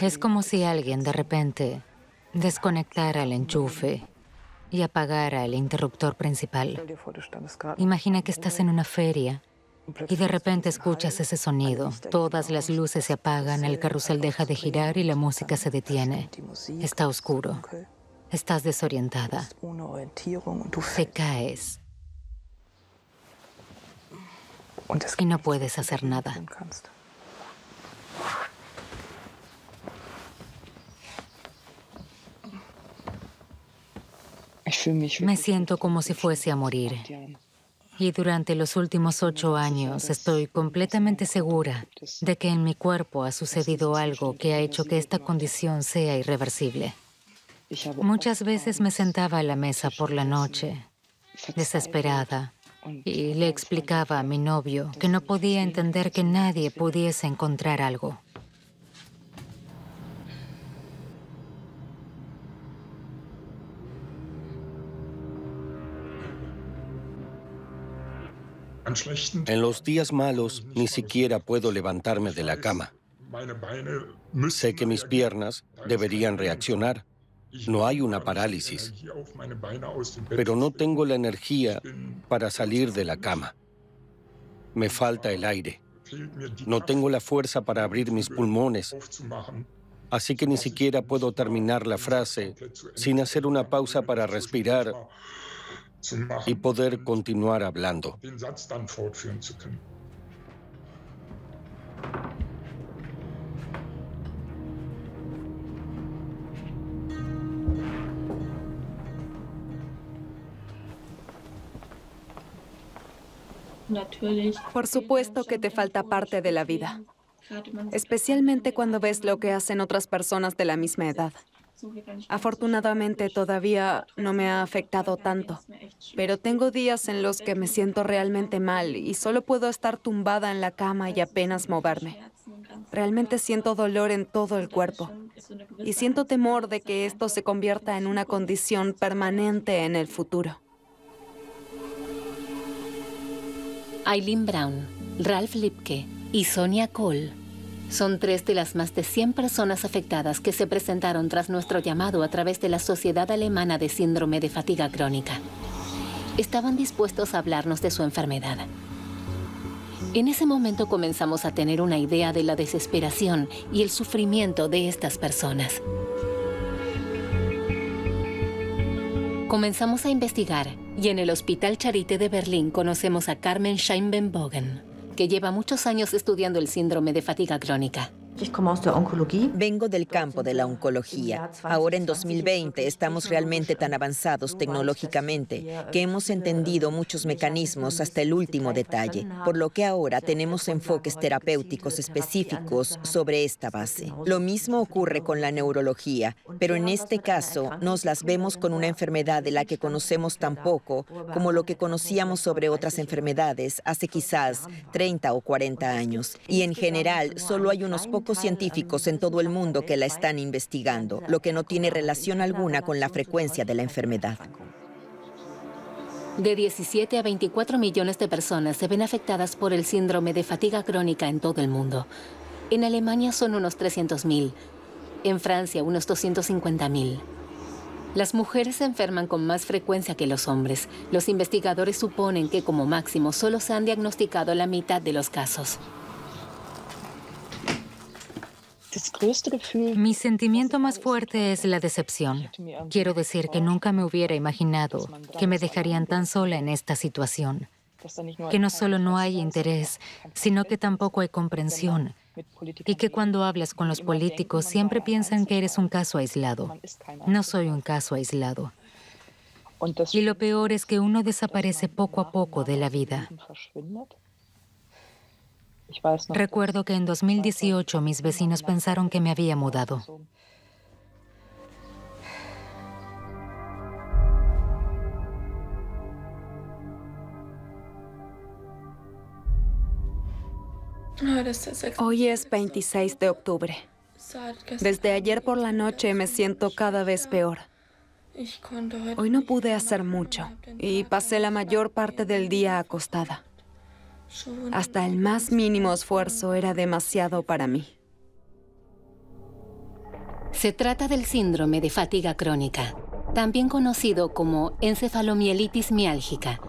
Es como si alguien de repente desconectara el enchufe y apagara el interruptor principal. Imagina que estás en una feria y de repente escuchas ese sonido. Todas las luces se apagan, el carrusel deja de girar y la música se detiene. Está oscuro. Estás desorientada. Te caes. Y no puedes hacer nada. Me siento como si fuese a morir. Y durante los últimos ocho años estoy completamente segura de que en mi cuerpo ha sucedido algo que ha hecho que esta condición sea irreversible. Muchas veces me sentaba a la mesa por la noche, desesperada, y le explicaba a mi novio que no podía entender que nadie pudiese encontrar algo. En los días malos ni siquiera puedo levantarme de la cama. Sé que mis piernas deberían reaccionar. No hay una parálisis. Pero no tengo la energía para salir de la cama. Me falta el aire. No tengo la fuerza para abrir mis pulmones. Así que ni siquiera puedo terminar la frase sin hacer una pausa para respirar y poder continuar hablando. Por supuesto que te falta parte de la vida, especialmente cuando ves lo que hacen otras personas de la misma edad. Afortunadamente todavía no me ha afectado tanto, pero tengo días en los que me siento realmente mal y solo puedo estar tumbada en la cama y apenas moverme. Realmente siento dolor en todo el cuerpo y siento temor de que esto se convierta en una condición permanente en el futuro. Aileen Brown, Ralph Lipke y Sonia Cole son tres de las más de 100 personas afectadas que se presentaron tras nuestro llamado a través de la Sociedad Alemana de Síndrome de Fatiga Crónica. Estaban dispuestos a hablarnos de su enfermedad. En ese momento comenzamos a tener una idea de la desesperación y el sufrimiento de estas personas. Comenzamos a investigar y en el Hospital Charité de Berlín conocemos a Carmen Scheinbenbogen que lleva muchos años estudiando el síndrome de fatiga crónica. Vengo del campo de la oncología. Ahora en 2020 estamos realmente tan avanzados tecnológicamente que hemos entendido muchos mecanismos hasta el último detalle, por lo que ahora tenemos enfoques terapéuticos específicos sobre esta base. Lo mismo ocurre con la neurología, pero en este caso nos las vemos con una enfermedad de la que conocemos tan poco como lo que conocíamos sobre otras enfermedades hace quizás 30 o 40 años. Y en general solo hay unos pocos científicos en todo el mundo que la están investigando, lo que no tiene relación alguna con la frecuencia de la enfermedad. De 17 a 24 millones de personas se ven afectadas por el síndrome de fatiga crónica en todo el mundo. En Alemania son unos 300.000, en Francia unos 250.000. Las mujeres se enferman con más frecuencia que los hombres. Los investigadores suponen que como máximo solo se han diagnosticado la mitad de los casos. Este Mi sentimiento más fuerte es la decepción. Quiero decir que nunca me hubiera imaginado que me dejarían tan sola en esta situación, que no solo no hay interés, sino que tampoco hay comprensión y que cuando hablas con los políticos siempre piensan que eres un caso aislado. No soy un caso aislado. Y lo peor es que uno desaparece poco a poco de la vida. Recuerdo que en 2018 mis vecinos pensaron que me había mudado. Hoy es 26 de octubre. Desde ayer por la noche me siento cada vez peor. Hoy no pude hacer mucho y pasé la mayor parte del día acostada. Hasta el más mínimo esfuerzo era demasiado para mí. Se trata del síndrome de fatiga crónica, también conocido como encefalomielitis miálgica,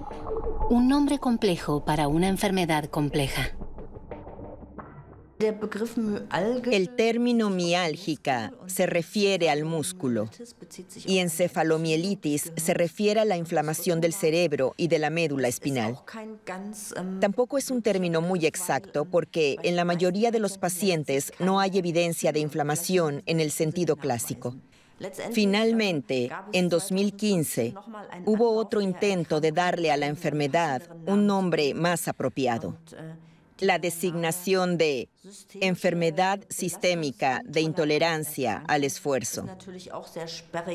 un nombre complejo para una enfermedad compleja. El término miálgica se refiere al músculo y encefalomielitis se refiere a la inflamación del cerebro y de la médula espinal. Ähm, Tampoco es un término muy exacto porque en la mayoría de los pacientes no hay evidencia de inflamación en el sentido clásico. Finalmente, en 2015, hubo otro intento de darle a la enfermedad un nombre más apropiado. Äh, la designación de enfermedad sistémica de intolerancia al esfuerzo.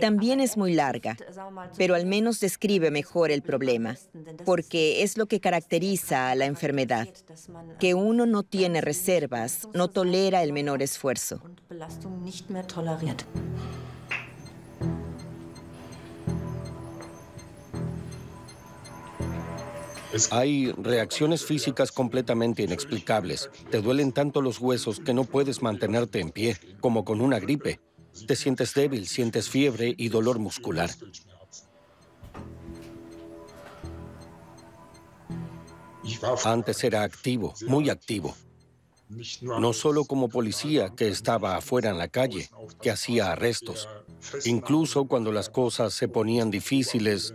También es muy larga, pero al menos describe mejor el problema, porque es lo que caracteriza a la enfermedad, que uno no tiene reservas, no tolera el menor esfuerzo. Hay reacciones físicas completamente inexplicables. Te duelen tanto los huesos que no puedes mantenerte en pie, como con una gripe. Te sientes débil, sientes fiebre y dolor muscular. Antes era activo, muy activo. No solo como policía que estaba afuera en la calle, que hacía arrestos. Incluso cuando las cosas se ponían difíciles,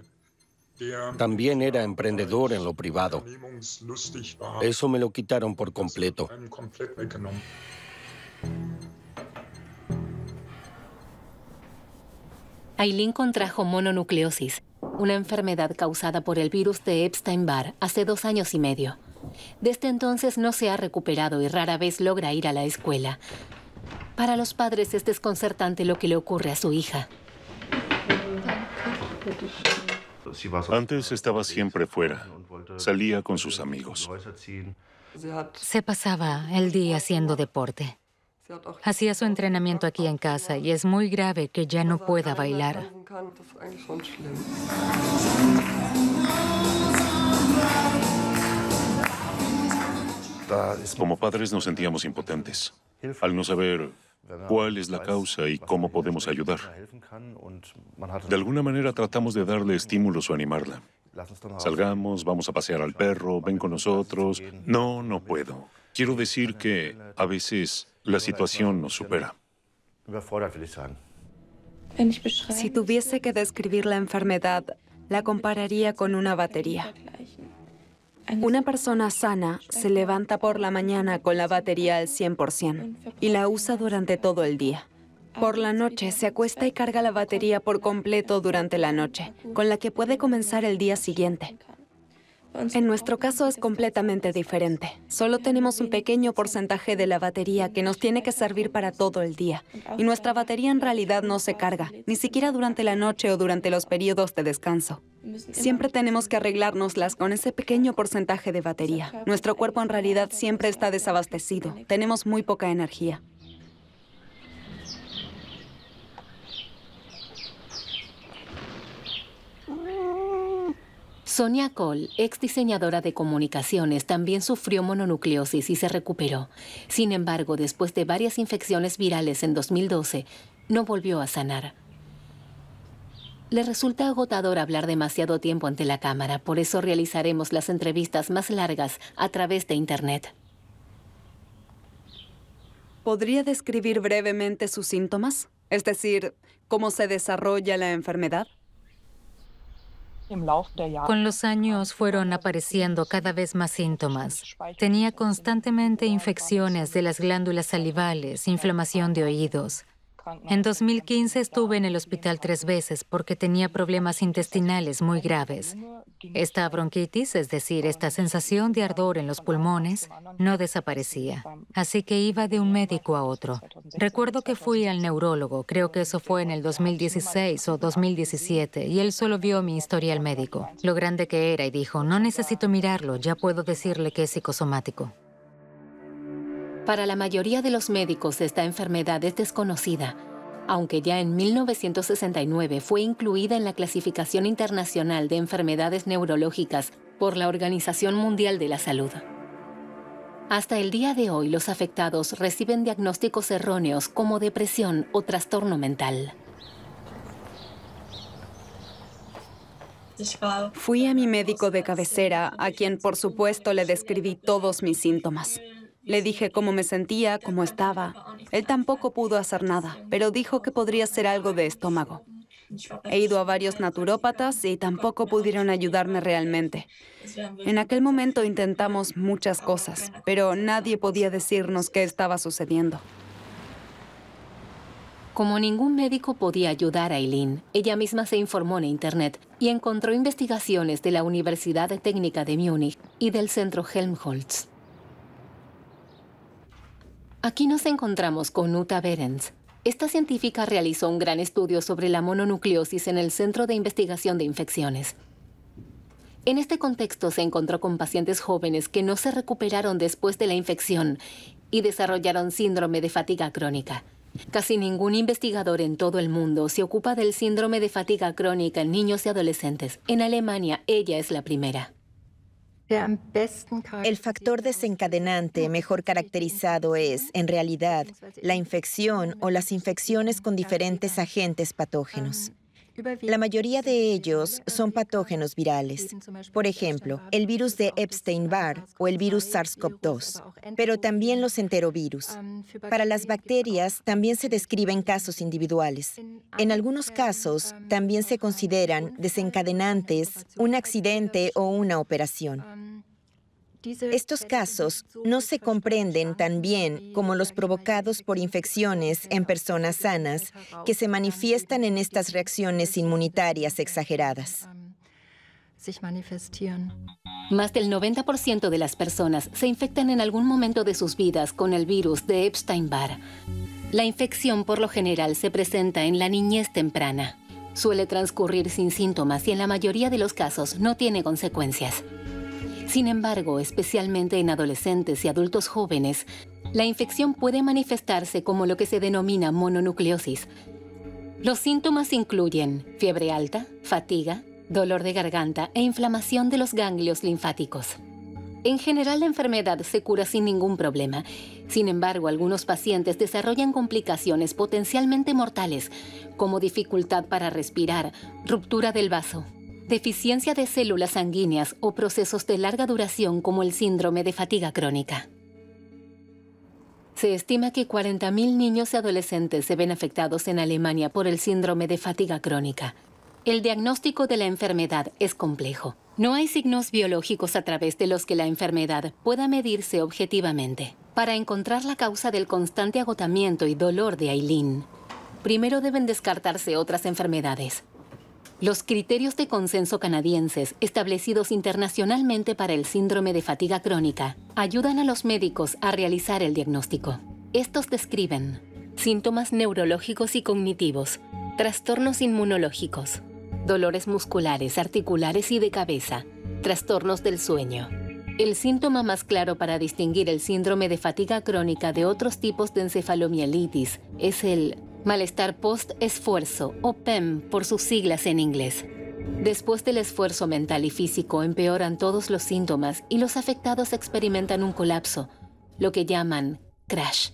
también era emprendedor en lo privado. Eso me lo quitaron por completo. Aileen contrajo mononucleosis, una enfermedad causada por el virus de Epstein-Barr hace dos años y medio. Desde entonces no se ha recuperado y rara vez logra ir a la escuela. Para los padres es desconcertante lo que le ocurre a su hija. Pues Antes estaba siempre fuera. Salía pues, con eh, sus pues, amigos. Se pasaba el día haciendo deporte. Hacía su entrenamiento aquí en casa y es muy grave que ya no pueda bailar. Como padres nos sentíamos impotentes al no saber cuál es la causa y cómo podemos ayudar. De alguna manera tratamos de darle estímulos o animarla. Salgamos, vamos a pasear al perro, ven con nosotros. No, no puedo. Quiero decir que a veces la situación nos supera. Si tuviese que describir la enfermedad, la compararía con una batería. Una persona sana se levanta por la mañana con la batería al 100% y la usa durante todo el día. Por la noche se acuesta y carga la batería por completo durante la noche, con la que puede comenzar el día siguiente. En nuestro caso es completamente diferente. Solo tenemos un pequeño porcentaje de la batería que nos tiene que servir para todo el día. Y nuestra batería en realidad no se carga, ni siquiera durante la noche o durante los periodos de descanso. Siempre tenemos que arreglárnoslas con ese pequeño porcentaje de batería. Nuestro cuerpo en realidad siempre está desabastecido. Tenemos muy poca energía. Sonia Cole, ex diseñadora de comunicaciones, también sufrió mononucleosis y se recuperó. Sin embargo, después de varias infecciones virales en 2012, no volvió a sanar. Le resulta agotador hablar demasiado tiempo ante la cámara, por eso realizaremos las entrevistas más largas a través de Internet. ¿Podría describir brevemente sus síntomas? Es decir, cómo se desarrolla la enfermedad. Con los años fueron apareciendo cada vez más síntomas. Tenía constantemente infecciones de las glándulas salivales, inflamación de oídos. En 2015 estuve en el hospital tres veces porque tenía problemas intestinales muy graves. Esta bronquitis, es decir, esta sensación de ardor en los pulmones, no desaparecía. Así que iba de un médico a otro. Recuerdo que fui al neurólogo, creo que eso fue en el 2016 o 2017, y él solo vio mi historial médico, lo grande que era y dijo, no necesito mirarlo, ya puedo decirle que es psicosomático. Para la mayoría de los médicos esta enfermedad es desconocida, aunque ya en 1969 fue incluida en la clasificación internacional de enfermedades neurológicas por la Organización Mundial de la Salud. Hasta el día de hoy los afectados reciben diagnósticos erróneos como depresión o trastorno mental. Fui a mi médico de cabecera, a quien por supuesto le describí todos mis síntomas. Le dije cómo me sentía, cómo estaba. Él tampoco pudo hacer nada, pero dijo que podría ser algo de estómago. He ido a varios naturópatas y tampoco pudieron ayudarme realmente. En aquel momento intentamos muchas cosas, pero nadie podía decirnos qué estaba sucediendo. Como ningún médico podía ayudar a Eileen, ella misma se informó en Internet y encontró investigaciones de la Universidad Técnica de Múnich y del Centro Helmholtz. Aquí nos encontramos con Uta Behrens. Esta científica realizó un gran estudio sobre la mononucleosis en el Centro de Investigación de Infecciones. En este contexto se encontró con pacientes jóvenes que no se recuperaron después de la infección y desarrollaron síndrome de fatiga crónica. Casi ningún investigador en todo el mundo se ocupa del síndrome de fatiga crónica en niños y adolescentes. En Alemania, ella es la primera. El factor desencadenante mejor caracterizado es, en realidad, la infección o las infecciones con diferentes agentes patógenos. Ähm, la mayoría de ellos son patógenos virales, por ejemplo, el virus de Epstein-Barr o el virus SARS-CoV-2, pero también los enterovirus. Para las bacterias también se describen casos individuales. En algunos casos también se consideran desencadenantes un accidente o una operación. Estos casos no se comprenden tan bien como los provocados por infecciones en personas sanas que se manifiestan en estas reacciones inmunitarias exageradas. Um, Más del 90% de las personas se infectan en algún momento de sus vidas con el virus de Epstein-Barr. La infección por lo general se presenta en la niñez temprana. Suele transcurrir sin síntomas y en la mayoría de los casos no tiene consecuencias. Sin embargo, especialmente en adolescentes y adultos jóvenes, la infección puede manifestarse como lo que se denomina mononucleosis. Los síntomas incluyen fiebre alta, fatiga, dolor de garganta e inflamación de los ganglios linfáticos. En general, la enfermedad se cura sin ningún problema. Sin embargo, algunos pacientes desarrollan complicaciones potencialmente mortales, como dificultad para respirar, ruptura del vaso, deficiencia de células sanguíneas o procesos de larga duración como el síndrome de fatiga crónica. Se estima que 40.000 niños y adolescentes se ven afectados en Alemania por el síndrome de fatiga crónica. El diagnóstico de la enfermedad es complejo. No hay signos biológicos a través de los que la enfermedad pueda medirse objetivamente. Para encontrar la causa del constante agotamiento y dolor de Aileen, primero deben descartarse otras enfermedades, los criterios de consenso canadienses, establecidos internacionalmente para el síndrome de fatiga crónica, ayudan a los médicos a realizar el diagnóstico. Estos describen síntomas neurológicos y cognitivos, trastornos inmunológicos, dolores musculares, articulares y de cabeza, trastornos del sueño. El síntoma más claro para distinguir el síndrome de fatiga crónica de otros tipos de encefalomielitis es el Malestar post-esfuerzo, o PEM por sus siglas en inglés. Después del esfuerzo mental y físico empeoran todos los síntomas y los afectados experimentan un colapso, lo que llaman crash.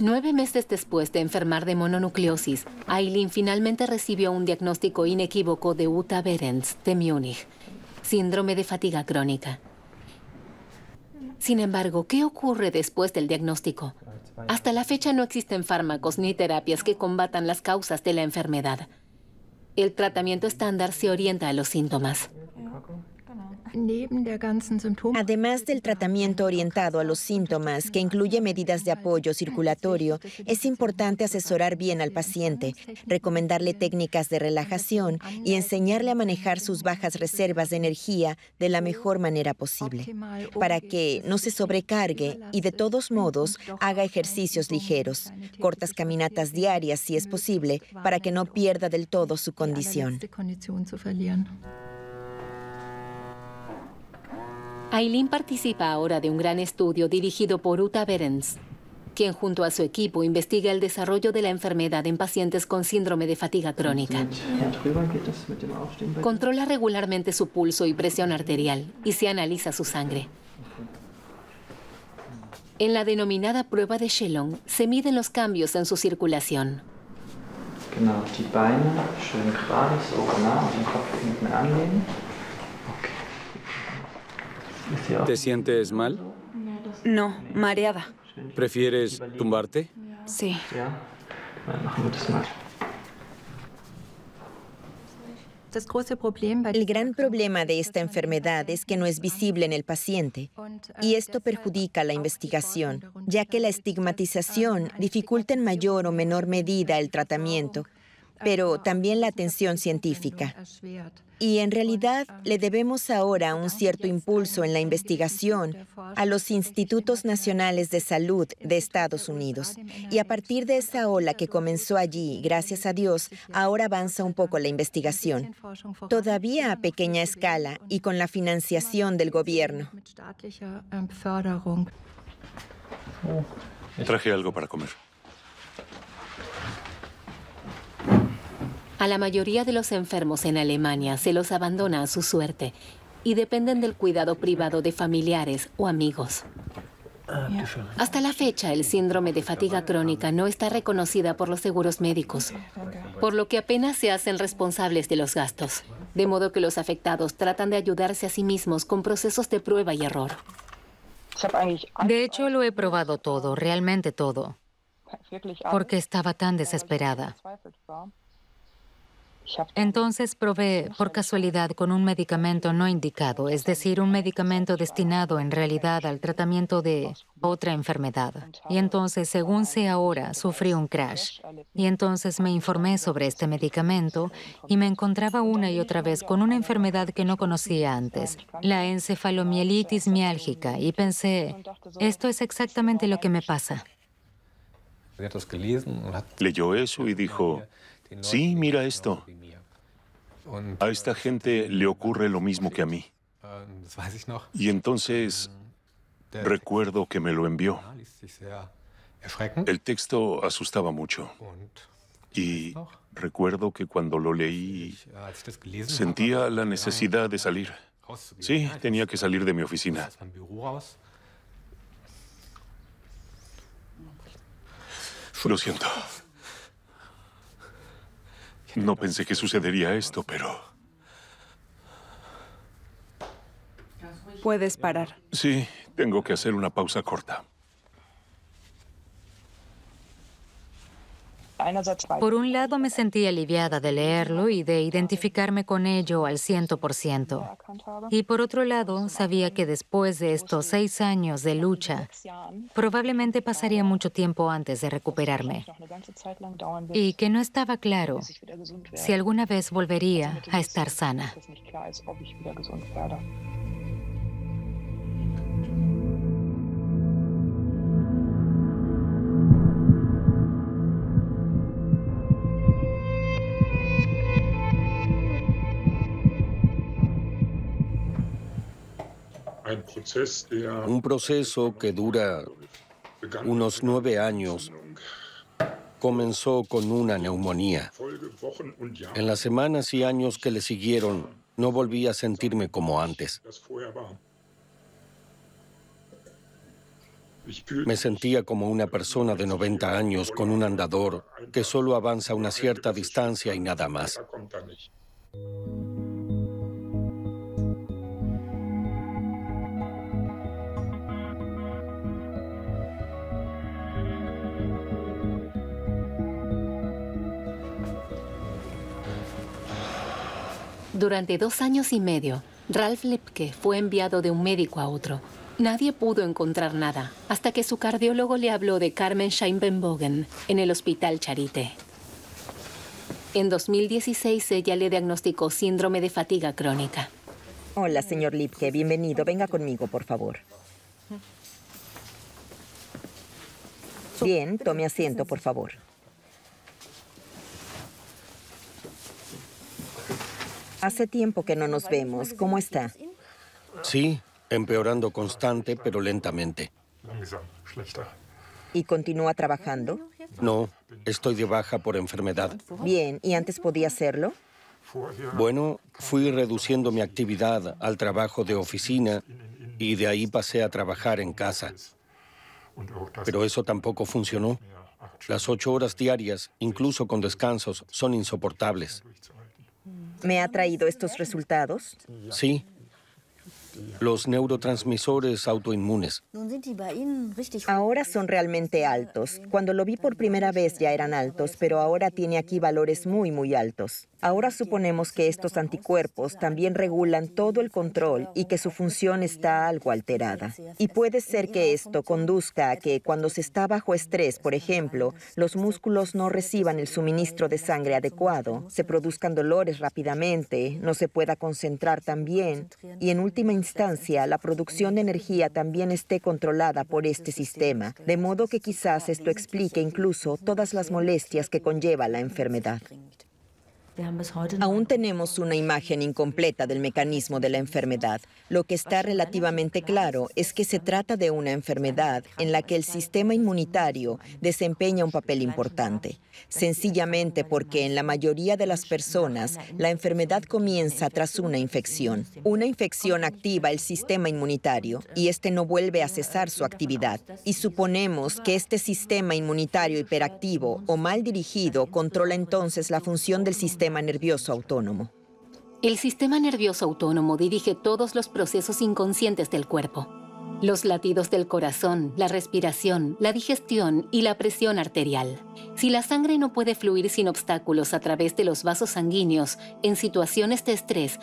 Nueve meses después de enfermar de mononucleosis, Aileen finalmente recibió un diagnóstico inequívoco de Uta Behrens, de Múnich síndrome de fatiga crónica. Sin embargo, ¿qué ocurre después del diagnóstico? Hasta la fecha no existen fármacos ni terapias que combatan las causas de la enfermedad. El tratamiento estándar se orienta a los síntomas. Además del tratamiento orientado a los síntomas, que incluye medidas de apoyo circulatorio, es importante asesorar bien al paciente, recomendarle técnicas de relajación y enseñarle a manejar sus bajas reservas de energía de la mejor manera posible, para que no se sobrecargue y de todos modos haga ejercicios ligeros, cortas caminatas diarias si es posible, para que no pierda del todo su condición. Aileen participa ahora de un gran estudio dirigido por Uta Berens, quien junto a su equipo investiga el desarrollo de la enfermedad en pacientes con síndrome de fatiga crónica. Controla regularmente su pulso y presión arterial y se analiza su sangre. En la denominada prueba de Shellon, se miden los cambios en su circulación. ¿Te sientes mal? No, mareada. ¿Prefieres tumbarte? Sí. El gran problema de esta enfermedad es que no es visible en el paciente y esto perjudica la investigación, ya que la estigmatización dificulta en mayor o menor medida el tratamiento pero también la atención científica. Y en realidad le debemos ahora un cierto impulso en la investigación a los institutos nacionales de salud de Estados Unidos. Y a partir de esa ola que comenzó allí, gracias a Dios, ahora avanza un poco la investigación. Todavía a pequeña escala y con la financiación del gobierno. Traje algo para comer. A la mayoría de los enfermos en Alemania se los abandona a su suerte y dependen del cuidado privado de familiares o amigos. Hasta la fecha, el síndrome de fatiga crónica no está reconocida por los seguros médicos, por lo que apenas se hacen responsables de los gastos, de modo que los afectados tratan de ayudarse a sí mismos con procesos de prueba y error. De hecho, lo he probado todo, realmente todo, porque estaba tan desesperada. Entonces probé por casualidad con un medicamento no indicado, es decir, un medicamento destinado en realidad al tratamiento de otra enfermedad. Y entonces, según sé ahora, sufrí un crash. Y entonces me informé sobre este medicamento y me encontraba una y otra vez con una enfermedad que no conocía antes, la encefalomielitis miálgica, y pensé, esto es exactamente lo que me pasa. Leyó eso y dijo, sí, mira esto. A esta gente le ocurre lo mismo que a mí. Y entonces recuerdo que me lo envió. El texto asustaba mucho. Y recuerdo que cuando lo leí sentía la necesidad de salir. Sí, tenía que salir de mi oficina. Lo siento. No pensé que sucedería esto, pero... Puedes parar. Sí, tengo que hacer una pausa corta. Por un lado me sentí aliviada de leerlo y de identificarme con ello al 100%. Y por otro lado, sabía que después de estos seis años de lucha, probablemente pasaría mucho tiempo antes de recuperarme. Y que no estaba claro si alguna vez volvería a estar sana. Un proceso que dura unos nueve años comenzó con una neumonía. En las semanas y años que le siguieron, no volví a sentirme como antes. Me sentía como una persona de 90 años con un andador que solo avanza una cierta distancia y nada más. Durante dos años y medio, Ralph Lipke fue enviado de un médico a otro. Nadie pudo encontrar nada, hasta que su cardiólogo le habló de Carmen Scheinbenbogen en el Hospital Charité. En 2016 ella le diagnosticó síndrome de fatiga crónica. Hola, señor Lipke, bienvenido. Venga conmigo, por favor. Bien, tome asiento, por favor. Hace tiempo que no nos vemos. ¿Cómo está? Sí, empeorando constante, pero lentamente. ¿Y continúa trabajando? No, estoy de baja por enfermedad. Bien, ¿y antes podía hacerlo? Bueno, fui reduciendo mi actividad al trabajo de oficina y de ahí pasé a trabajar en casa. Pero eso tampoco funcionó. Las ocho horas diarias, incluso con descansos, son insoportables. ¿Me ha traído estos resultados? Sí. Los neurotransmisores autoinmunes. Ahora son realmente altos. Cuando lo vi por primera vez ya eran altos, pero ahora tiene aquí valores muy, muy altos. Ahora suponemos que estos anticuerpos también regulan todo el control y que su función está algo alterada. Y puede ser que esto conduzca a que cuando se está bajo estrés, por ejemplo, los músculos no reciban el suministro de sangre adecuado, se produzcan dolores rápidamente, no se pueda concentrar tan bien y en última instancia la producción de energía también esté controlada por este sistema, de modo que quizás esto explique incluso todas las molestias que conlleva la enfermedad. Aún tenemos una imagen incompleta del mecanismo de la enfermedad. Lo que está relativamente claro es que se trata de una enfermedad en la que el sistema inmunitario desempeña un papel importante, sencillamente porque en la mayoría de las personas la enfermedad comienza tras una infección. Una infección activa el sistema inmunitario y este no vuelve a cesar su actividad. Y suponemos que este sistema inmunitario hiperactivo o mal dirigido controla entonces la función del sistema nervioso autónomo. El sistema nervioso autónomo dirige todos los procesos inconscientes del cuerpo. Los latidos del corazón, la respiración, la digestión y la presión arterial. Si la sangre no puede fluir sin obstáculos a través de los vasos sanguíneos en situaciones de estrés,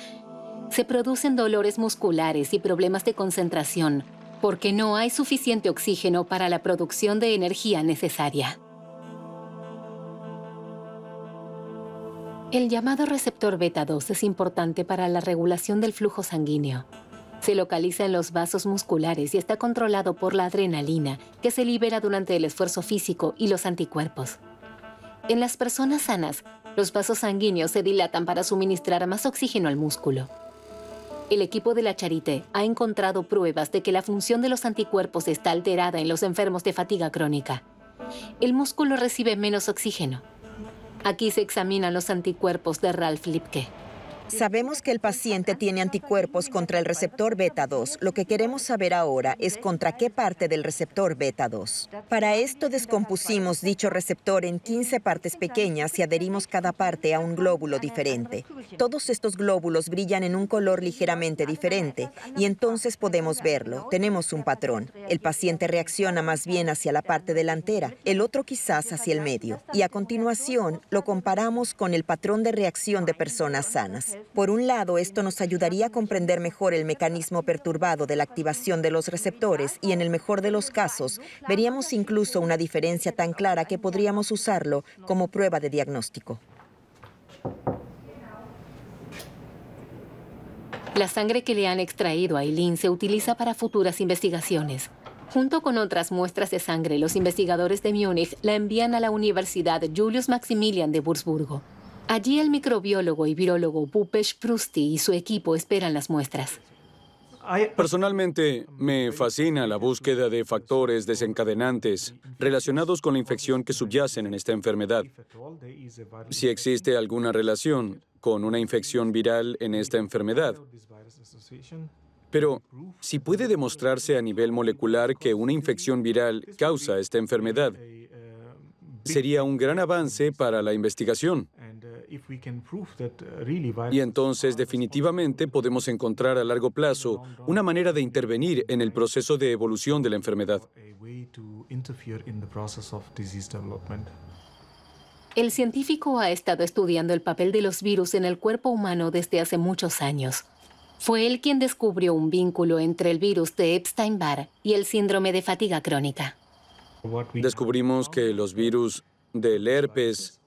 se producen dolores musculares y problemas de concentración porque no hay suficiente oxígeno para la producción de energía necesaria. El llamado receptor beta 2 es importante para la regulación del flujo sanguíneo. Se localiza en los vasos musculares y está controlado por la adrenalina, que se libera durante el esfuerzo físico y los anticuerpos. En las personas sanas, los vasos sanguíneos se dilatan para suministrar más oxígeno al músculo. El equipo de la Charité ha encontrado pruebas de que la función de los anticuerpos está alterada en los enfermos de fatiga crónica. El músculo recibe menos oxígeno. Aquí se examinan los anticuerpos de Ralph Lipke. Sabemos que el paciente tiene anticuerpos contra el receptor beta 2. Lo que queremos saber ahora es contra qué parte del receptor beta 2. Para esto descompusimos dicho receptor en 15 partes pequeñas y adherimos cada parte a un glóbulo diferente. Todos estos glóbulos brillan en un color ligeramente diferente y entonces podemos verlo. Tenemos un patrón. El paciente reacciona más bien hacia la parte delantera, el otro quizás hacia el medio. Y a continuación lo comparamos con el patrón de reacción de personas sanas. Por un lado, esto nos ayudaría a comprender mejor el mecanismo perturbado de la activación de los receptores y en el mejor de los casos, veríamos incluso una diferencia tan clara que podríamos usarlo como prueba de diagnóstico. La sangre que le han extraído a Eileen se utiliza para futuras investigaciones. Junto con otras muestras de sangre, los investigadores de Múnich la envían a la Universidad Julius Maximilian de Würzburgo. Allí el microbiólogo y virólogo Bupesh Prusti y su equipo esperan las muestras. Personalmente, me fascina la búsqueda de factores desencadenantes relacionados con la infección que subyacen en esta enfermedad. Si existe alguna relación con una infección viral en esta enfermedad. Pero, si puede demostrarse a nivel molecular que una infección viral causa esta enfermedad, sería un gran avance para la investigación. Uh, uh, y entonces definitivamente podemos encontrar a largo plazo una manera de intervenir en el proceso de evolución de la enfermedad. El científico ha estado estudiando el papel de los virus en el cuerpo humano desde hace muchos años. Fue él quien descubrió un vínculo entre el virus de Epstein-Barr y el síndrome de fatiga crónica. Descubrimos que los virus del herpes,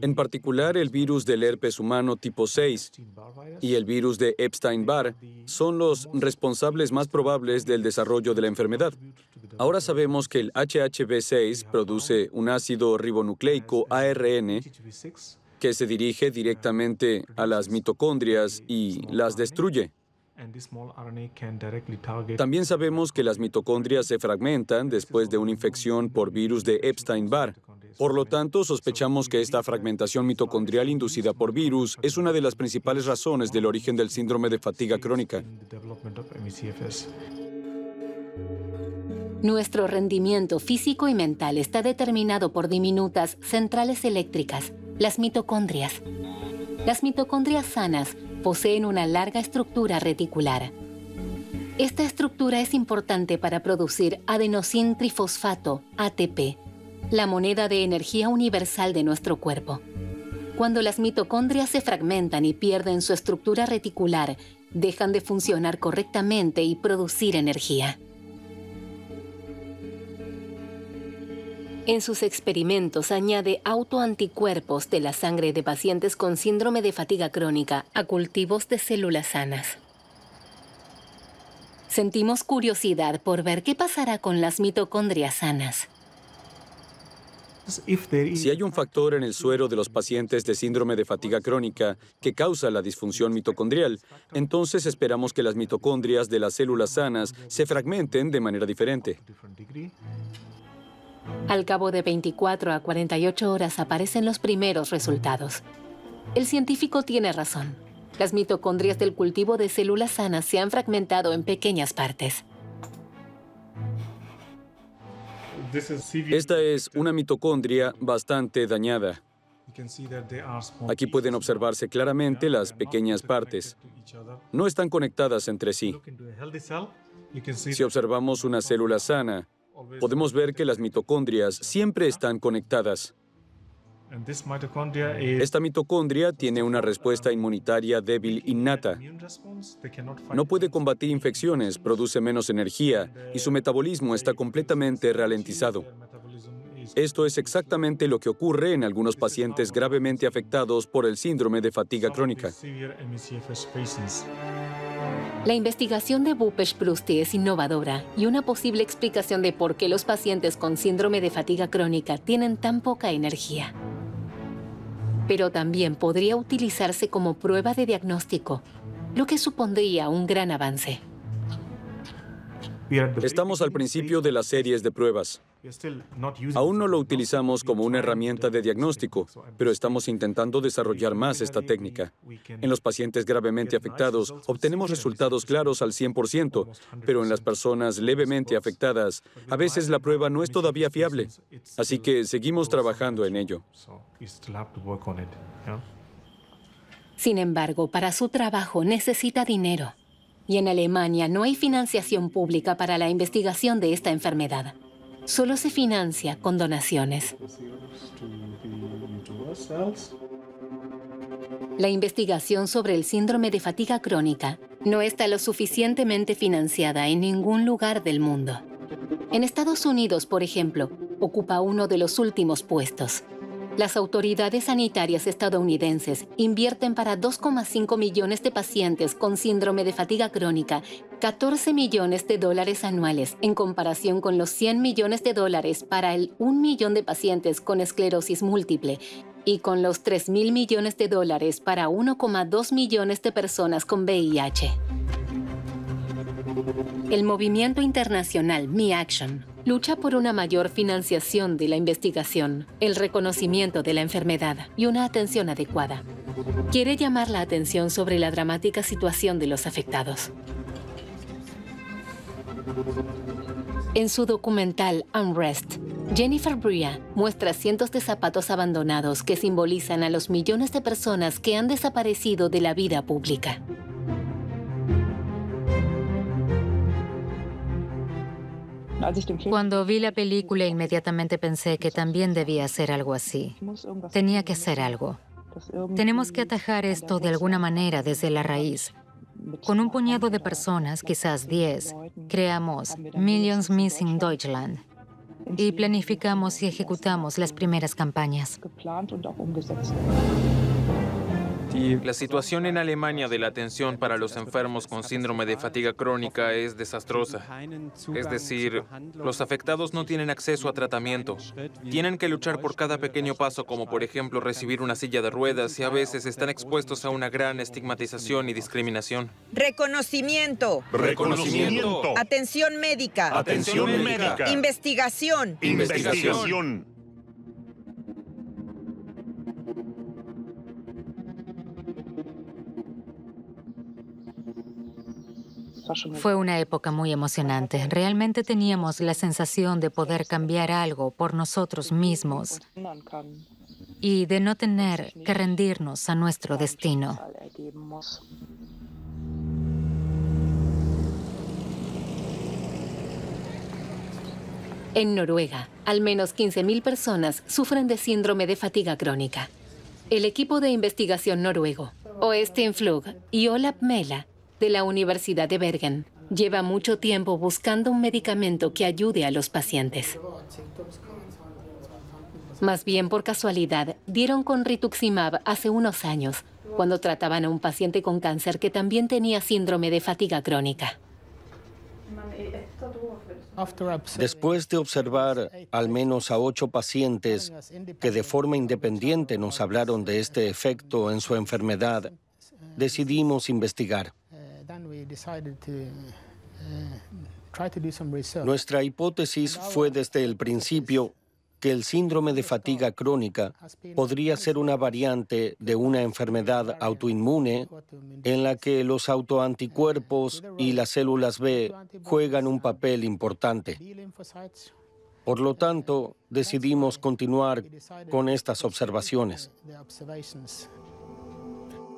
en particular el virus del herpes humano tipo 6 y el virus de Epstein-Barr, son los responsables más probables del desarrollo de la enfermedad. Ahora sabemos que el HHV6 produce un ácido ribonucleico ARN que se dirige directamente a las mitocondrias y las destruye. También sabemos que las mitocondrias se fragmentan después de una infección por virus de Epstein-Barr. Por lo tanto, sospechamos que esta fragmentación mitocondrial inducida por virus es una de las principales razones del origen del síndrome de fatiga crónica. Nuestro rendimiento físico y mental está determinado por diminutas centrales eléctricas, las mitocondrias. Las mitocondrias sanas poseen una larga estructura reticular. Esta estructura es importante para producir adenosin trifosfato, ATP, la moneda de energía universal de nuestro cuerpo. Cuando las mitocondrias se fragmentan y pierden su estructura reticular, dejan de funcionar correctamente y producir energía. En sus experimentos añade autoanticuerpos de la sangre de pacientes con síndrome de fatiga crónica a cultivos de células sanas. Sentimos curiosidad por ver qué pasará con las mitocondrias sanas. Si hay un factor en el suero de los pacientes de síndrome de fatiga crónica que causa la disfunción mitocondrial, entonces esperamos que las mitocondrias de las células sanas se fragmenten de manera diferente. Al cabo de 24 a 48 horas aparecen los primeros resultados. El científico tiene razón. Las mitocondrias del cultivo de células sanas se han fragmentado en pequeñas partes. Esta es una mitocondria bastante dañada. Aquí pueden observarse claramente las pequeñas partes. No están conectadas entre sí. Si observamos una célula sana, podemos ver que las mitocondrias siempre están conectadas. Esta mitocondria tiene una respuesta inmunitaria débil innata. No puede combatir infecciones, produce menos energía y su metabolismo está completamente ralentizado. Esto es exactamente lo que ocurre en algunos pacientes gravemente afectados por el síndrome de fatiga crónica. La investigación de bupesh Prusty es innovadora y una posible explicación de por qué los pacientes con síndrome de fatiga crónica tienen tan poca energía. Pero también podría utilizarse como prueba de diagnóstico, lo que supondría un gran avance. Estamos al principio de las series de pruebas. Aún no lo utilizamos como una herramienta de diagnóstico, pero estamos intentando desarrollar más esta técnica. En los pacientes gravemente afectados obtenemos resultados claros al 100%, pero en las personas levemente afectadas, a veces la prueba no es todavía fiable. Así que seguimos trabajando en ello. Sin embargo, para su trabajo necesita dinero y en Alemania no hay financiación pública para la investigación de esta enfermedad. Solo se financia con donaciones. La investigación sobre el síndrome de fatiga crónica no está lo suficientemente financiada en ningún lugar del mundo. En Estados Unidos, por ejemplo, ocupa uno de los últimos puestos. Las autoridades sanitarias estadounidenses invierten para 2,5 millones de pacientes con síndrome de fatiga crónica 14 millones de dólares anuales en comparación con los 100 millones de dólares para el 1 millón de pacientes con esclerosis múltiple y con los 3 mil millones de dólares para 1,2 millones de personas con VIH. El movimiento internacional Mi Action lucha por una mayor financiación de la investigación, el reconocimiento de la enfermedad y una atención adecuada. Quiere llamar la atención sobre la dramática situación de los afectados. En su documental Unrest, Jennifer Brea muestra cientos de zapatos abandonados que simbolizan a los millones de personas que han desaparecido de la vida pública. Cuando vi la película inmediatamente pensé que también debía hacer algo así. Tenía que hacer algo. Tenemos que atajar esto de alguna manera desde la raíz. Con un puñado de personas, quizás 10, creamos Millions Missing Deutschland y planificamos y ejecutamos las primeras campañas. La situación en Alemania de la atención para los enfermos con síndrome de fatiga crónica es desastrosa. Es decir, los afectados no tienen acceso a tratamiento. Tienen que luchar por cada pequeño paso, como por ejemplo recibir una silla de ruedas y a veces están expuestos a una gran estigmatización y discriminación. Reconocimiento. Reconocimiento. Atención médica. Atención médica. Investigación. Investigación. Fue una época muy emocionante. Realmente teníamos la sensación de poder cambiar algo por nosotros mismos y de no tener que rendirnos a nuestro destino. En Noruega, al menos 15.000 personas sufren de síndrome de fatiga crónica. El equipo de investigación noruego, Flug y Olaf Mela, de la Universidad de Bergen. Lleva mucho tiempo buscando un medicamento que ayude a los pacientes. Más bien por casualidad, dieron con rituximab hace unos años, cuando trataban a un paciente con cáncer que también tenía síndrome de fatiga crónica. Después de observar al menos a ocho pacientes que de forma independiente nos hablaron de este efecto en su enfermedad, decidimos investigar. Nuestra hipótesis fue desde el principio que el síndrome de fatiga crónica podría ser una variante de una enfermedad autoinmune en la que los autoanticuerpos uh, y las células B juegan un papel importante. Por lo tanto, decidimos continuar con estas observaciones.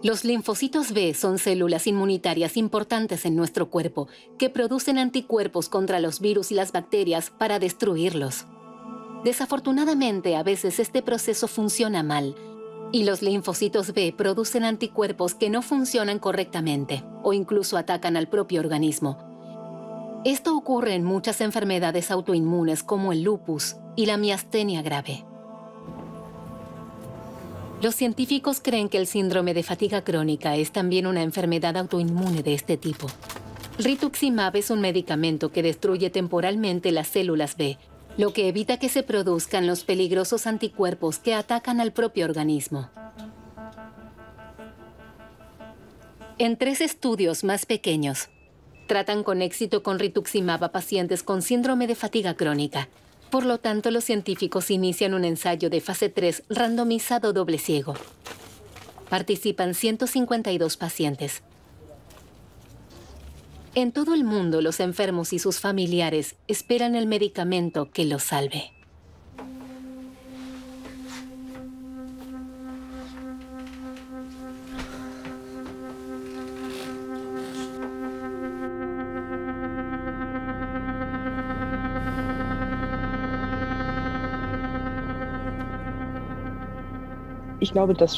Los linfocitos B son células inmunitarias importantes en nuestro cuerpo que producen anticuerpos contra los virus y las bacterias para destruirlos. Desafortunadamente, a veces este proceso funciona mal y los linfocitos B producen anticuerpos que no funcionan correctamente o incluso atacan al propio organismo. Esto ocurre en muchas enfermedades autoinmunes como el lupus y la miastenia grave. Los científicos creen que el síndrome de fatiga crónica es también una enfermedad autoinmune de este tipo. Rituximab es un medicamento que destruye temporalmente las células B, lo que evita que se produzcan los peligrosos anticuerpos que atacan al propio organismo. En tres estudios más pequeños, tratan con éxito con rituximab a pacientes con síndrome de fatiga crónica, por lo tanto, los científicos inician un ensayo de fase 3 randomizado doble ciego. Participan 152 pacientes. En todo el mundo, los enfermos y sus familiares esperan el medicamento que los salve.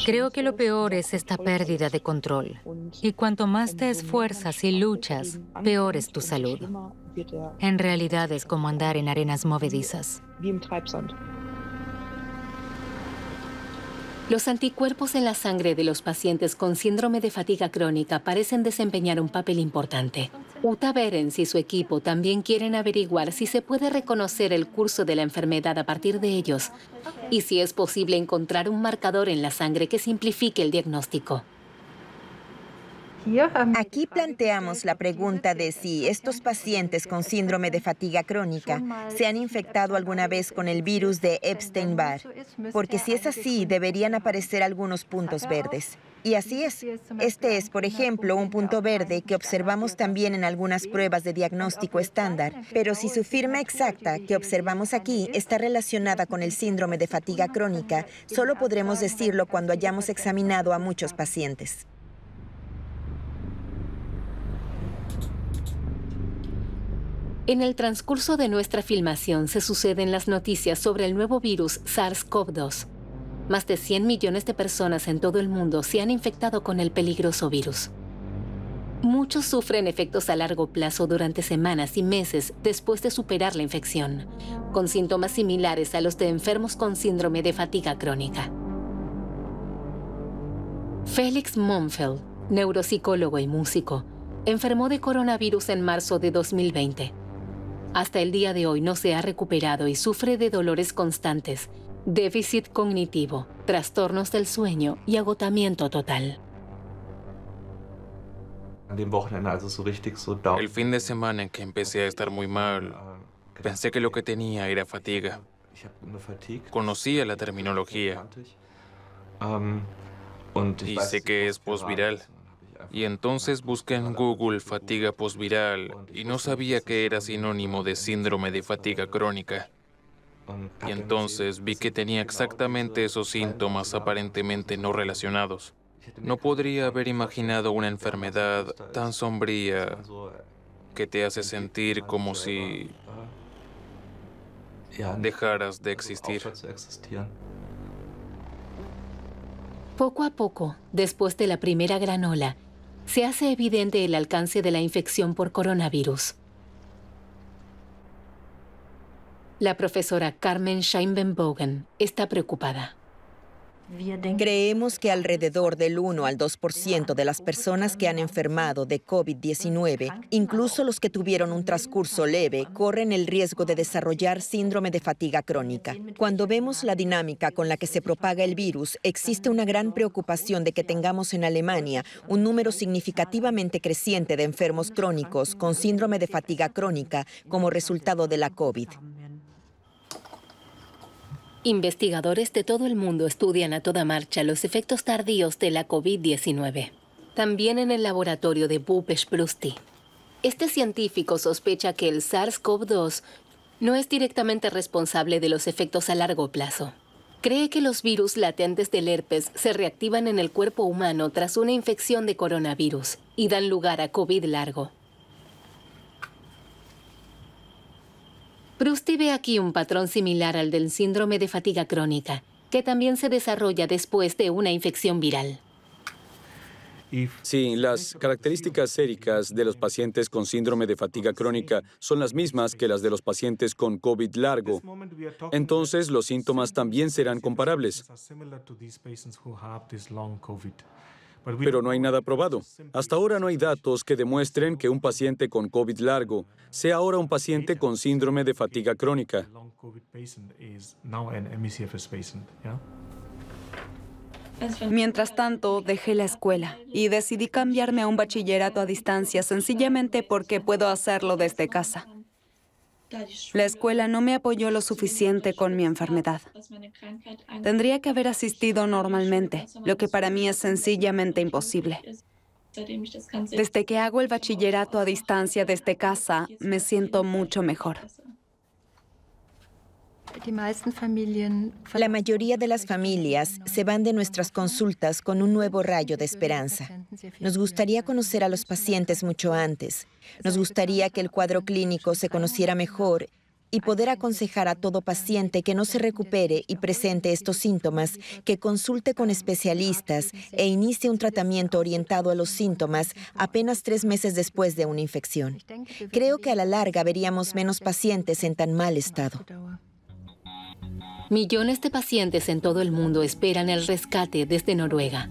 Creo que lo peor es esta pérdida de control. Y cuanto más te esfuerzas y luchas, peor es tu salud. En realidad es como andar en arenas movedizas. Los anticuerpos en la sangre de los pacientes con síndrome de fatiga crónica parecen desempeñar un papel importante. Uta Berens y su equipo también quieren averiguar si se puede reconocer el curso de la enfermedad a partir de ellos y si es posible encontrar un marcador en la sangre que simplifique el diagnóstico. Aquí planteamos la pregunta de si estos pacientes con síndrome de fatiga crónica se han infectado alguna vez con el virus de Epstein-Barr, porque si es así, deberían aparecer algunos puntos verdes. Y así es. Este es, por ejemplo, un punto verde que observamos también en algunas pruebas de diagnóstico estándar, pero si su firma exacta que observamos aquí está relacionada con el síndrome de fatiga crónica, solo podremos decirlo cuando hayamos examinado a muchos pacientes. En el transcurso de nuestra filmación se suceden las noticias sobre el nuevo virus SARS-CoV-2. Más de 100 millones de personas en todo el mundo se han infectado con el peligroso virus. Muchos sufren efectos a largo plazo durante semanas y meses después de superar la infección, con síntomas similares a los de enfermos con síndrome de fatiga crónica. Félix Monfeld, neuropsicólogo y músico, enfermó de coronavirus en marzo de 2020 hasta el día de hoy no se ha recuperado y sufre de dolores constantes, déficit cognitivo, trastornos del sueño y agotamiento total. El fin de semana en que empecé a estar muy mal, pensé que lo que tenía era fatiga. Conocía la terminología. Ähm, y sé que es posviral. Y entonces busqué en Google fatiga postviral y no sabía que era sinónimo de síndrome de fatiga crónica. Y entonces vi que tenía exactamente esos síntomas aparentemente no relacionados. No podría haber imaginado una enfermedad tan sombría que te hace sentir como si dejaras de existir. Poco a poco, después de la primera granola se hace evidente el alcance de la infección por coronavirus. La profesora Carmen Scheinbenbogen está preocupada. Creemos que alrededor del 1 al 2% de las personas que han enfermado de COVID-19, incluso los que tuvieron un transcurso leve, corren el riesgo de desarrollar síndrome de fatiga crónica. Cuando vemos la dinámica con la que se propaga el virus, existe una gran preocupación de que tengamos en Alemania un número significativamente creciente de enfermos crónicos con síndrome de fatiga crónica como resultado de la COVID. Investigadores de todo el mundo estudian a toda marcha los efectos tardíos de la COVID-19. También en el laboratorio de Bupesh Brusti. Este científico sospecha que el SARS-CoV-2 no es directamente responsable de los efectos a largo plazo. Cree que los virus latentes del herpes se reactivan en el cuerpo humano tras una infección de coronavirus y dan lugar a COVID largo. Pero ve aquí un patrón similar al del síndrome de fatiga crónica, que también se desarrolla después de una infección viral. Sí, las características séricas de los pacientes con síndrome de fatiga crónica son las mismas que las de los pacientes con COVID largo. Entonces, los síntomas también serán comparables pero no hay nada probado. Hasta ahora no hay datos que demuestren que un paciente con COVID largo sea ahora un paciente con síndrome de fatiga crónica. Mientras tanto, dejé la escuela y decidí cambiarme a un bachillerato a distancia sencillamente porque puedo hacerlo desde casa. La escuela no me apoyó lo suficiente con mi enfermedad. Tendría que haber asistido normalmente, lo que para mí es sencillamente imposible. Desde que hago el bachillerato a distancia desde casa, me siento mucho mejor. La mayoría de las familias se van de nuestras consultas con un nuevo rayo de esperanza. Nos gustaría conocer a los pacientes mucho antes. Nos gustaría que el cuadro clínico se conociera mejor y poder aconsejar a todo paciente que no se recupere y presente estos síntomas, que consulte con especialistas e inicie un tratamiento orientado a los síntomas apenas tres meses después de una infección. Creo que a la larga veríamos menos pacientes en tan mal estado. Millones de pacientes en todo el mundo esperan el rescate desde Noruega.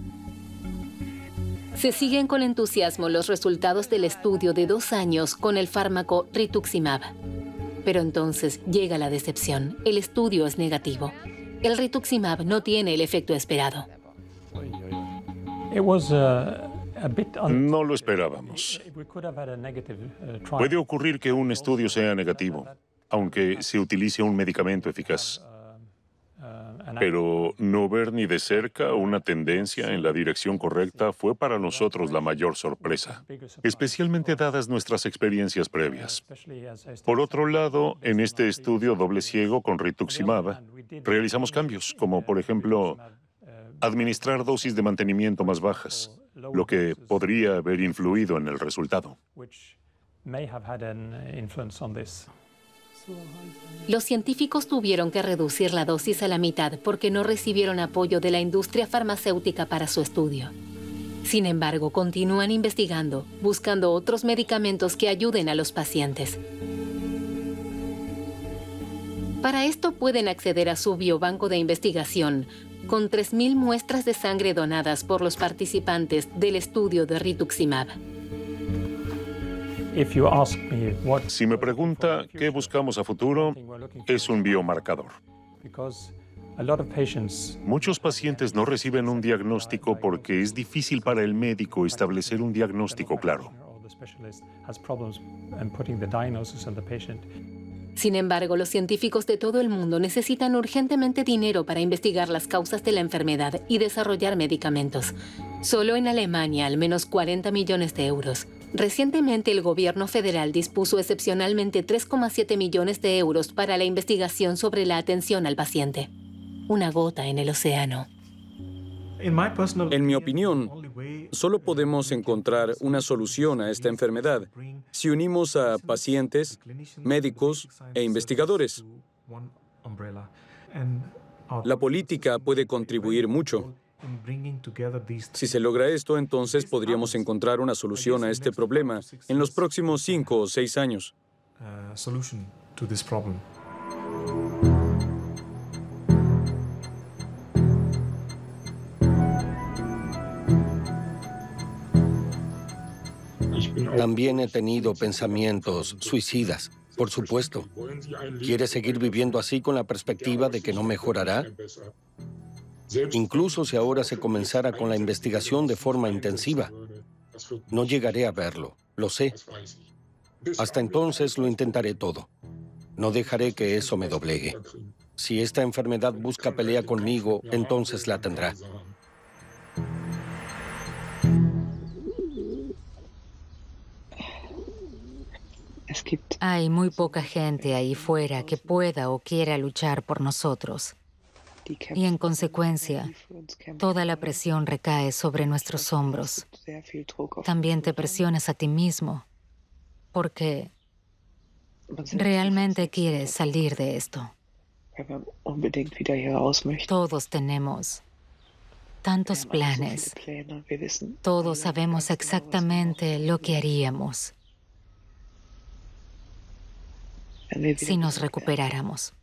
Se siguen con entusiasmo los resultados del estudio de dos años con el fármaco rituximab. Pero entonces llega la decepción. El estudio es negativo. El rituximab no tiene el efecto esperado. Uh, no lo esperábamos. Puede ocurrir que un estudio sea negativo, aunque se utilice un medicamento eficaz. Pero no ver ni de cerca una tendencia en la dirección correcta fue para nosotros la mayor sorpresa, especialmente dadas nuestras experiencias previas. Por otro lado, en este estudio doble ciego con rituximab, realizamos cambios, como por ejemplo administrar dosis de mantenimiento más bajas, lo que podría haber influido en el resultado. Los científicos tuvieron que reducir la dosis a la mitad porque no recibieron apoyo de la industria farmacéutica para su estudio. Sin embargo, continúan investigando, buscando otros medicamentos que ayuden a los pacientes. Para esto pueden acceder a su biobanco de investigación, con 3.000 muestras de sangre donadas por los participantes del estudio de Rituximab. Si me pregunta qué buscamos a futuro, es un biomarcador. Muchos pacientes no reciben un diagnóstico porque es difícil para el médico establecer un diagnóstico claro. Sin embargo, los científicos de todo el mundo necesitan urgentemente dinero para investigar las causas de la enfermedad y desarrollar medicamentos. Solo en Alemania, al menos 40 millones de euros. Recientemente el gobierno federal dispuso excepcionalmente 3,7 millones de euros para la investigación sobre la atención al paciente. Una gota en el océano. En mi opinión, solo podemos encontrar una solución a esta enfermedad si unimos a pacientes, médicos e investigadores. La política puede contribuir mucho. Si se logra esto, entonces podríamos encontrar una solución a este problema en los próximos cinco o seis años. Uh, También he tenido pensamientos suicidas, por supuesto. ¿Quieres seguir viviendo así con la perspectiva de que no mejorará? Incluso si ahora se comenzara con la investigación de forma intensiva, no llegaré a verlo, lo sé. Hasta entonces lo intentaré todo. No dejaré que eso me doblegue. Si esta enfermedad busca pelea conmigo, entonces la tendrá. Hay muy poca gente ahí fuera que pueda o quiera luchar por nosotros y en consecuencia toda la presión recae sobre nuestros hombros. También te presionas a ti mismo porque realmente quieres salir de esto. Todos tenemos tantos planes. Todos sabemos exactamente lo que haríamos si nos recuperáramos.